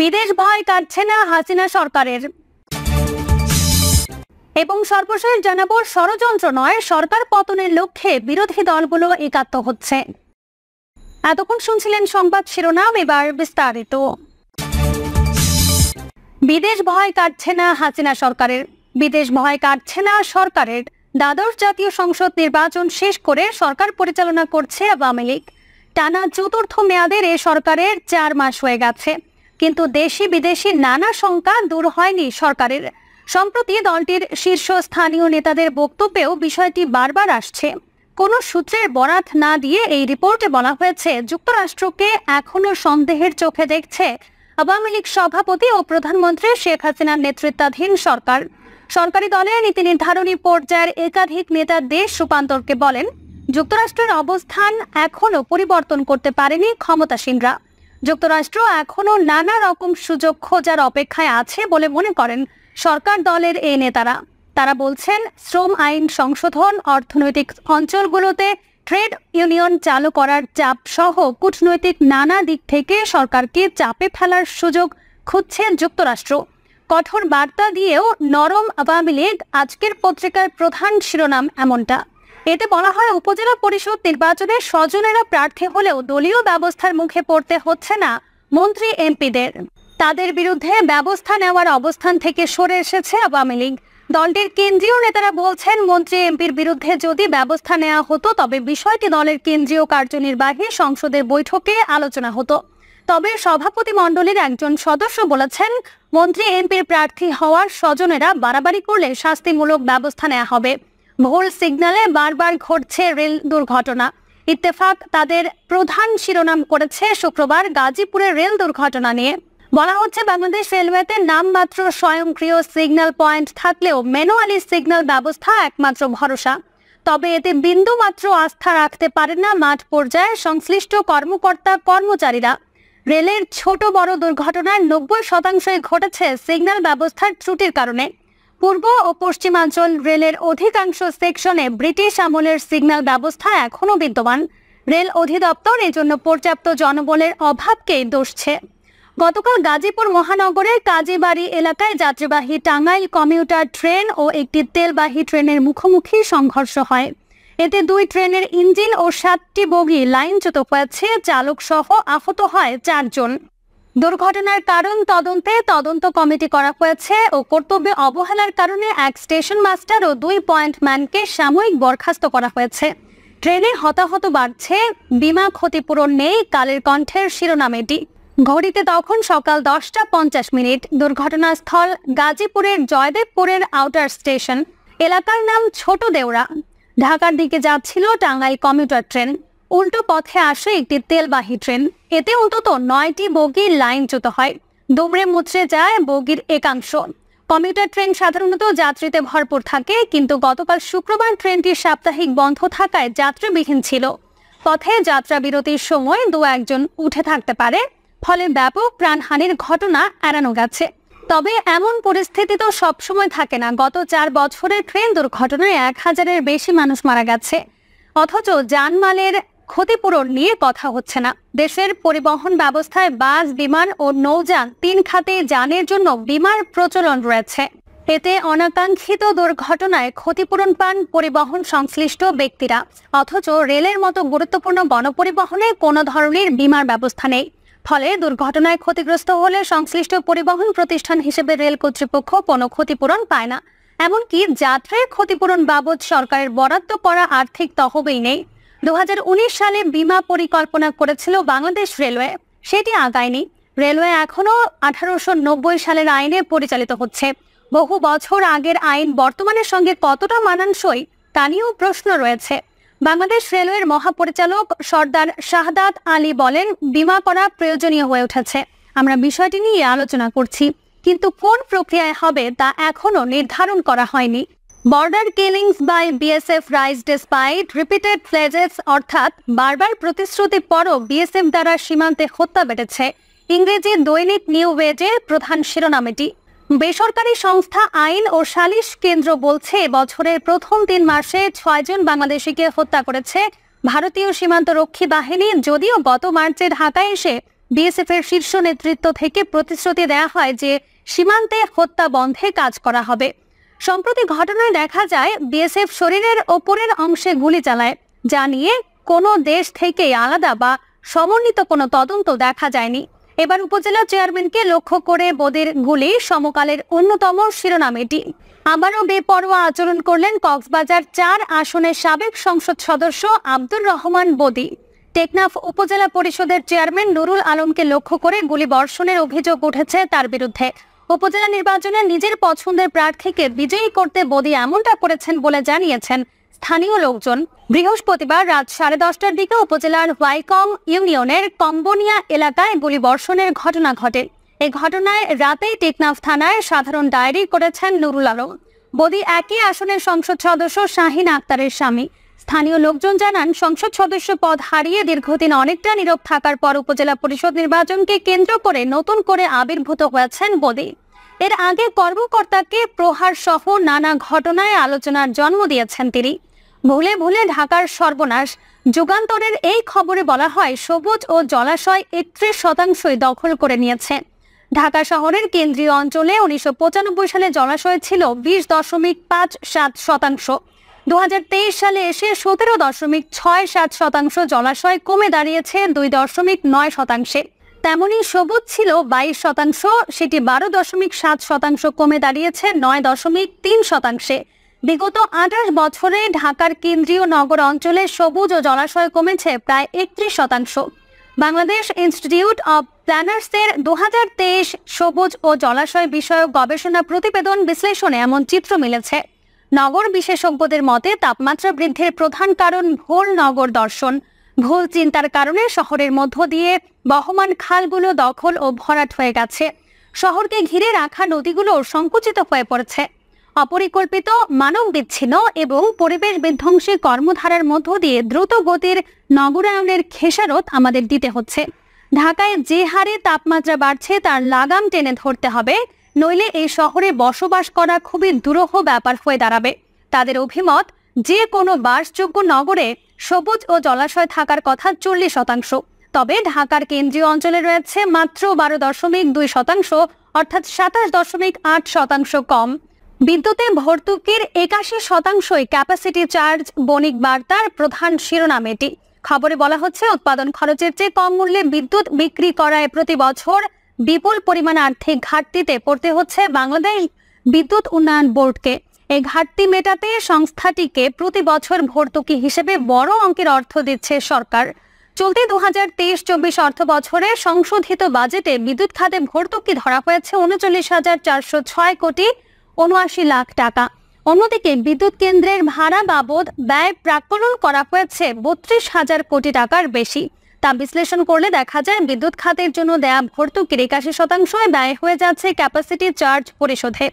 বিদেশ ভয় কাটছে না হাসিনা সরকারের এবং সর্বশেষ জানাবো ষড়যন্ত্র নয় সরকার পতনের লক্ষ্যে বিরোধী দলগুলো একাত্ম হচ্ছে এতক্ষণ শুনছিলেন সংবাদ শিরোনাম এবার বিস্তারিত বিদেশ ভয় কাটছে না হাসিনা সরকারের বিদেশ ভয় কাটছে না সরকারের দ্বাদশ জাতীয় সংসদ নির্বাচন শেষ করে সরকার পরিচালনা করছে আওয়ামী লীগ টানা চতুর্থ মেয়াদের এ সরকারের চার মাস হয়ে গেছে কিন্তু দেশি বিদেশি নানা শঙ্কা দূর হয়নি সরকারের সম্প্রতি দলটির শীর্ষ স্থানীয় নেতাদের বক্তব্যেও বিষয়টি বারবার আসছে কোনো সূত্রের বরাত না দিয়ে এই রিপোর্টে বলা হয়েছে যুক্তরাষ্ট্রকে এখনও সন্দেহের চোখে দেখছে আওয়ামী লীগ সভাপতি ও প্রধানমন্ত্রী শেখ হাসিনার নেতৃত্বাধীন সরকার সরকারি দলের নীতি নির্ধারণী পর্যায়ের একাধিক নেতা দেশ রূপান্তরকে বলেন যুক্তরাষ্ট্রের অবস্থান এখনও পরিবর্তন করতে পারেনি ক্ষমতাসীনরা যুক্তরাষ্ট্র এখনও নানা রকম সুযোগ খোঁজার অপেক্ষায় আছে বলে মনে করেন সরকার দলের এই নেতারা তারা বলছেন শ্রম আইন সংশোধন অর্থনৈতিক অঞ্চলগুলোতে ট্রেড ইউনিয়ন চালু করার চাপ সহ কূটনৈতিক নানা দিক থেকে সরকারকে চাপে ফেলার সুযোগ খুঁজছে যুক্তরাষ্ট্র কঠোর বার্তা দিয়েও নরম আওয়ামী লীগ আজকের পত্রিকার প্রধান শিরোনাম এমনটা এতে বলা হয় উপজেলা পরিষদ নির্বাচনে স্বজনেরা প্রার্থী হলেও দলীয় ব্যবস্থার মুখে পড়তে হচ্ছে না মন্ত্রী এমপিদের তাদের বিরুদ্ধে ব্যবস্থা নেওয়ার অবস্থান থেকে সরে এসেছে আওয়ামী লীগ দলটির কেন্দ্রীয় নেতারা বলছেন মন্ত্রী এমপির বিরুদ্ধে যদি ব্যবস্থা নেওয়া হতো তবে বিষয়টি দলের কেন্দ্রীয় কার্যনির্বাহী সংসদের বৈঠকে আলোচনা হতো তবে সভাপতি মণ্ডলীর একজন সদস্য বলেছেন মন্ত্রী এমপির প্রার্থী হওয়ার স্বজনেরা বাড়াবাড়ি করলে শাস্তিমূলক ব্যবস্থা নেওয়া হবে ভুল সিগনালে বারবার ঘটছে রেল দুর্ঘটনা ইত্তেফাক তাদের প্রধান শিরোনাম করেছে শুক্রবার গাজীপুরের রেল দুর্ঘটনা নিয়ে বলা হচ্ছে বাংলাদেশ রেলওয়েতে নামমাত্র স্বয়ংক্রিয় সিগন্যাল পয়েন্ট থাকলেও ম্যানুয়ালি সিগন্যাল ব্যবস্থা একমাত্র ভরসা তবে এতে বিন্দু মাত্র আস্থা রাখতে পারেন না মাঠ পর্যায়ে সংশ্লিষ্ট কর্মকর্তা কর্মচারীরা রেলের ছোট বড় দুর্ঘটনার নব্বই শতাংশই ঘটেছে সিগন্যাল ব্যবস্থার ত্রুটির কারণে পূর্ব ও পশ্চিমাঞ্চল রেলের অধিকাংশ সেকশনে ব্রিটিশ আমলের সিগন্যাল ব্যবস্থা এখনও বিদ্যমান রেল অধিদপ্তর এজন্য পর্যাপ্ত জনবলের অভাবকে দোষছে গতকাল গাজীপুর মহানগরের কাজীবাড়ি এলাকায় যাত্রীবাহী টাঙ্গাইল কমিউটার ট্রেন ও একটি তেলবাহী ট্রেনের মুখোমুখি সংঘর্ষ হয় এতে দুই ট্রেনের ইঞ্জিন ও সাতটি বগি লাইনচ্যুত হয়েছে চালক সহ আহত হয় চারজন দুর্ঘটনার কারণ তদন্তে তদন্ত কমিটি করা হয়েছে ও কর্তব্যে অবহেলার কারণে এক স্টেশন মাস্টার ও দুই পয়েন্ট ম্যানকে সাময়িক বরখাস্ত করা হয়েছে ট্রেনে হতাহত বাড়ছে বিমা ক্ষতিপূরণ নেই কালের কণ্ঠের শিরোনামেটি ঘড়িতে তখন সকাল দশটা পঞ্চাশ মিনিট দুর্ঘটনাস্থল গাজীপুরের জয়দেবপুরের আউটার স্টেশন এলাকার নাম ছোট দেওরা ঢাকার দিকে যাচ্ছিল টাঙ্গাইল কমিউটার ট্রেন উল্টো পথে আসে একটি তেলবাহী ট্রেন এতে অন্তত নয়টি বগির লাইনচ্যুত হয় দুমড়ে মুচড়ে যায় বগির একাংশ কমিউটার ট্রেন সাধারণত যাত্রীতে ভরপুর থাকে কিন্তু গতকাল শুক্রবার ট্রেনটি সাপ্তাহিক বন্ধ থাকায় যাত্রীবিহীন ছিল পথে যাত্রা বিরতির সময় দু একজন উঠে থাকতে পারে ফলে ব্যাপক প্রাণহানির ঘটনা এড়ানো গেছে তবে এমন পরিস্থিতি তো সবসময় থাকে না গত চার বছরের ট্রেন দুর্ঘটনায় এক হাজারের বেশি মানুষ মারা গেছে অথচ যানমালের ক্ষতিপূরণ নিয়ে কথা হচ্ছে না দেশের পরিবহন ব্যবস্থায় বাস বিমান ও নৌযান তিন খাতে যানের জন্য বিমার প্রচলন রয়েছে এতে অনাকাঙ্ক্ষিত দুর্ঘটনায় ক্ষতিপূরণ পান পরিবহন সংশ্লিষ্ট ব্যক্তিরা অথচ রেলের মতো গুরুত্বপূর্ণ গণপরিবহনে কোনো ধরনের বিমার ব্যবস্থা নেই ফলে দুর্ঘটনায় ক্ষতিগ্রস্ত হলে সংশ্লিষ্ট পরিবহন প্রতিষ্ঠান হিসেবে রেল কর্তৃপক্ষ কোনো ক্ষতিপূরণ পায় না এমনকি যাত্রায় ক্ষতিপূরণ বাবদ সরকারের বরাদ্দ করা আর্থিক তহবিল নেই দু সালে বিমা পরিকল্পনা করেছিল বাংলাদেশ রেলওয়ে সেটি আগায়নি রেলওয়ে এখনও আঠারোশো সালের আইনে পরিচালিত হচ্ছে বহু বছর আগের আইন বর্তমানের সঙ্গে কতটা মানানসই তা নিয়েও প্রশ্ন রয়েছে বাংলাদেশ রেলওয়ের মহাপরিচালক সর্দার শাহদাত আলী বলেন বিমা করা প্রয়োজনীয় হয়ে উঠেছে আমরা বিষয়টি নিয়ে আলোচনা করছি কিন্তু কোন প্রক্রিয়ায় হবে তা এখনও নির্ধারণ করা হয়নি border killings by BSF rise despite repeated pledges অর্থাৎ বারবার প্রতিশ্রুতির পরও বিএসএফ দ্বারা সীমান্তে হত্যা বেড়েছে ইংরেজি দৈনিক নিউ ওয়েজের প্রধান শিরোনামেটি বেসরকারি সংস্থা আইন ও সালিশ কেন্দ্র বলছে বছরের প্রথম তিন মাসে ছয়জন বাংলাদেশিকে হত্যা করেছে ভারতীয় সীমান্ত রক্ষী বাহিনী যদিও গত মার্চে ঢাকায় এসে বিএসএফ এর শীর্ষ নেতৃত্ব থেকে প্রতিশ্রুতি দেয়া হয় যে সীমান্তে হত্যা বন্ধে কাজ করা হবে সম্প্রতি ঘটনায় দেখা যায় বিএসএফ শরীরের ওপরের অংশে গুলি চালায় যা নিয়ে কোনো দেশ থেকে আলাদা বা সমন্বিত কোনো তদন্ত দেখা যায়নি এবার উপজেলা চেয়ারম্যানকে লক্ষ্য করে বোদের গুলি সমকালের অন্যতম শিরোনাম এটি আবারও বেপরোয়া আচরণ করলেন কক্সবাজার চার আসনের সাবেক সংসদ সদস্য আব্দুর রহমান বদি টেকনাফ উপজেলা পরিষদের চেয়ারম্যান নুরুল আলমকে লক্ষ্য করে গুলি বর্ষণের অভিযোগ উঠেছে তার বিরুদ্ধে উপজেলা নির্বাচনে নিজের পছন্দের প্রার্থীকে বিজয়ী করতে বদি এমনটা করেছেন বলে জানিয়েছেন স্থানীয় লোকজন বৃহস্পতিবার রাত সাড়ে দশটার দিকে উপজেলার হোয়াইকং ইউনিয়নের কম্বনিয়া এলাকায় গুলিবর্ষণের ঘটনা ঘটে এ ঘটনায় রাতেই টেকনাফ থানায় সাধারণ ডায়েরি করেছেন নুরুল আলম বদি একই আসনের সংসদ সদস্য শাহিন আক্তারের স্বামী স্থানীয় লোকজন জানান সংসদ সদস্য পদ হারিয়ে দীর্ঘদিন অনেকটা নীরব থাকার পর উপজেলা পরিষদ নির্বাচনকে কেন্দ্র করে নতুন করে আবির্ভূত হয়েছেন মোদী এর আগে কর্মকর্তাকে প্রহার সহ নানা ঘটনায় আলোচনার জন্ম দিয়েছেন তিনি ভুলে ভুলে ঢাকার সর্বনাশ যুগান্তরের এই খবরে বলা হয় সবুজ ও জলাশয় একত্রিশ শতাংশই দখল করে নিয়েছে ঢাকা শহরের কেন্দ্রীয় অঞ্চলে উনিশশো সালে জলাশয় ছিল বিশ দশমিক পাঁচ সাত শতাংশ দু সালে এসে সতেরো দশমিক ছয় সাত শতাংশ জলাশয় কমে দাঁড়িয়েছে দুই দশমিক নয় শতাংশে তেমনই সবুজ ছিল বাইশ শতাংশ সেটি বারো দশমিক সাত শতাংশ কমে দাঁড়িয়েছে নয় দশমিক তিন শতাংশে বিগত আঠাশ বছরে ঢাকার কেন্দ্রীয় নগর অঞ্চলে সবুজ ও জলাশয় কমেছে প্রায় একত্রিশ শতাংশ বাংলাদেশ ইনস্টিটিউট অব প্ল্যানার্সের দু সবুজ ও জলাশয় বিষয়ক গবেষণা প্রতিবেদন বিশ্লেষণে এমন চিত্র মিলেছে নগর বিশেষজ্ঞদের মতে তাপমাত্রা বৃদ্ধির প্রধান কারণ ভুল নগর দর্শন ভুল চিন্তার কারণে শহরের মধ্য দিয়ে বহমান খালগুলো দখল ও ভরাট হয়ে গেছে শহরকে ঘিরে রাখা নদীগুলো সংকুচিত হয়ে পড়েছে অপরিকল্পিত মানব বিচ্ছিন্ন এবং পরিবেশ বিধ্বংসী কর্মধারার মধ্য দিয়ে দ্রুত গতির নগরায়নের খেসারত আমাদের দিতে হচ্ছে ঢাকায় যে হারে তাপমাত্রা বাড়ছে তার লাগাম টেনে ধরতে হবে নইলে এই শহরে বসবাস করা খুবই দুরূহ ব্যাপার হয়ে দাঁড়াবে তাদের অভিমত যে কোনো বাসযোগ্য নগরে সবুজ ও জলাশয় থাকার কথা চল্লিশ শতাংশ তবে ঢাকার কেন্দ্রীয় অঞ্চলে রয়েছে মাত্র বারো দশমিক দুই শতাংশ অর্থাৎ সাতাশ দশমিক আট শতাংশ কম বিদ্যুতে ভর্তুকির একাশি শতাংশই ক্যাপাসিটি চার্জ বণিক বার্তার প্রধান শিরোনাম এটি খবরে বলা হচ্ছে উৎপাদন খরচের চেয়ে কম মূল্যে বিদ্যুৎ বিক্রি করায় প্রতি বছর বিপুল পরিমাণ আর্থিক ঘাটতিতে পড়তে হচ্ছে বাংলাদেশ বিদ্যুৎ উন্নয়ন বোর্ডকে এই ঘাটতি মেটাতে সংস্থাটিকে প্রতি বছর ভর্তুকি হিসেবে বড় অঙ্কের অর্থ দিচ্ছে সরকার চলতি দু হাজার তেইশ চব্বিশ অর্থ বছরে সংশোধিত বাজেটে বিদ্যুৎ খাতে ভর্তুকি ধরা হয়েছে উনচল্লিশ হাজার চারশো ছয় কোটি উনআশি লাখ টাকা অন্যদিকে বিদ্যুৎ কেন্দ্রের ভাড়া বাবদ ব্যয় প্রাকলন করা হয়েছে বত্রিশ হাজার কোটি টাকার বেশি তা বিশ্লেষণ করলে দেখা যায় বিদ্যুৎ খাতের জন্য দেয়া ভর্তুকির একাশি শতাংশ ব্যয় হয়ে যাচ্ছে ক্যাপাসিটি চার্জ পরিশোধে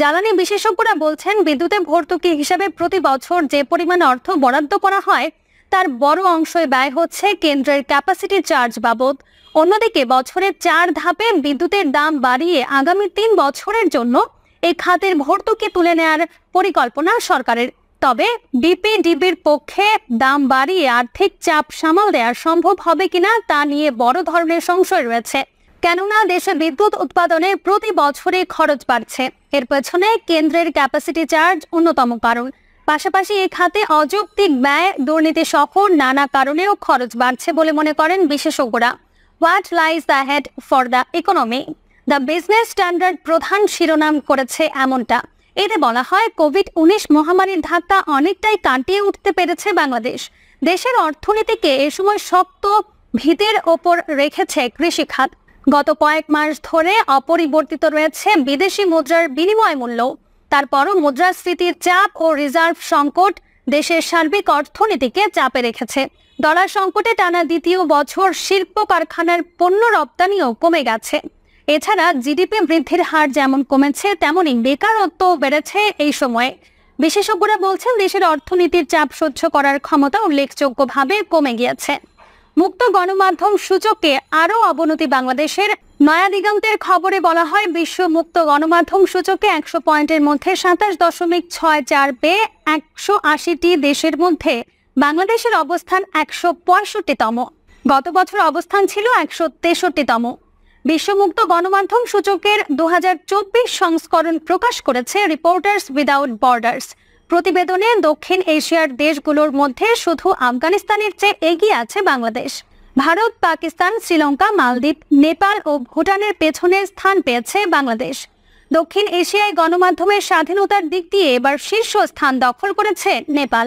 জ্বালানি বিশেষজ্ঞরা বলছেন বিদ্যুতে ভর্তুকি হিসাবে প্রতি বছর যে পরিমাণ অর্থ বরাদ্দ করা হয় তার বড় অংশই ব্যয় হচ্ছে কেন্দ্রের ক্যাপাসিটি চার্জ বাবদ অন্যদিকে বছরের চার ধাপে বিদ্যুতের দাম বাড়িয়ে আগামী তিন বছরের জন্য এই খাতের ভর্তুকি তুলে নেয়ার পরিকল্পনা সরকারের তবে ডিপিডিবির পক্ষে দাম বাড়িয়ে আর্থিক চাপ সামাল দেওয়া সম্ভব হবে কিনা তা নিয়ে বড় ধরনের সংশয় রয়েছে কেননা দেশে বিদ্যুৎ উৎপাদনে প্রতি বছরে খরচ বাড়ছে এর পেছনে কেন্দ্রের ক্যাপাসিটি চার্জ অন্যতম কারণ পাশাপাশি এ খাতে অযৌক্তিক ব্যয় দুর্নীতি সহ নানা কারণেও খরচ বাড়ছে বলে মনে করেন বিশেষজ্ঞরা what lies the head for the economy the business standard প্রধান শিরোনাম করেছে এমনটা এতে বলা হয় কোভিড উনিশ মহামারীর ধাক্কা অনেকটাই কাটিয়ে উঠতে পেরেছে বাংলাদেশ দেশের অর্থনীতিকে এ সময় শক্ত ভিতের ওপর রেখেছে কৃষিখাত গত কয়েক মাস ধরে অপরিবর্তিত রয়েছে বিদেশি মুদ্রার বিনিময় মূল্য তারপরও মুদ্রাস্ফীতির চাপ ও রিজার্ভ সংকট দেশের সার্বিক অর্থনীতিকে চাপে রেখেছে ডলার সংকটে টানা দ্বিতীয় বছর শিল্প কারখানার পণ্য রপ্তানিও কমে গেছে এছাড়া জিডিপি বৃদ্ধির হার যেমন কমেছে তেমনই বেকারত্ব বেড়েছে এই সময়ে বিশেষজ্ঞরা বলছেন দেশের অর্থনীতির চাপ সহ্য করার ক্ষমতা উল্লেখযোগ্যভাবে কমে গিয়েছে মুক্ত গণমাধ্যম সূচকে আরও অবনতি বাংলাদেশের নয়া দিগন্তের খবরে বলা হয় বিশ্ব মুক্ত গণমাধ্যম সূচকে একশো পয়েন্টের মধ্যে সাতাশ দশমিক ছয় চার পেয়ে একশো আশিটি দেশের মধ্যে বাংলাদেশের অবস্থান একশো পঁয়ষট্টিতম গত বছর অবস্থান ছিল একশো তেষট্টিতম বিশ্বমুক্ত গণমাধ্যম সূচকের দু সংস্করণ প্রকাশ করেছে রিপোর্টার্স উইদাউট বর্ডার্স প্রতিবেদনে দক্ষিণ এশিয়ার দেশগুলোর মধ্যে শুধু আফগানিস্তানের চেয়ে এগিয়ে আছে বাংলাদেশ ভারত পাকিস্তান শ্রীলঙ্কা মালদ্বীপ নেপাল ও ভুটানের পেছনে স্থান পেয়েছে বাংলাদেশ দক্ষিণ এশিয়ায় গণমাধ্যমের স্বাধীনতার দিক দিয়ে এবার শীর্ষ স্থান দখল করেছে নেপাল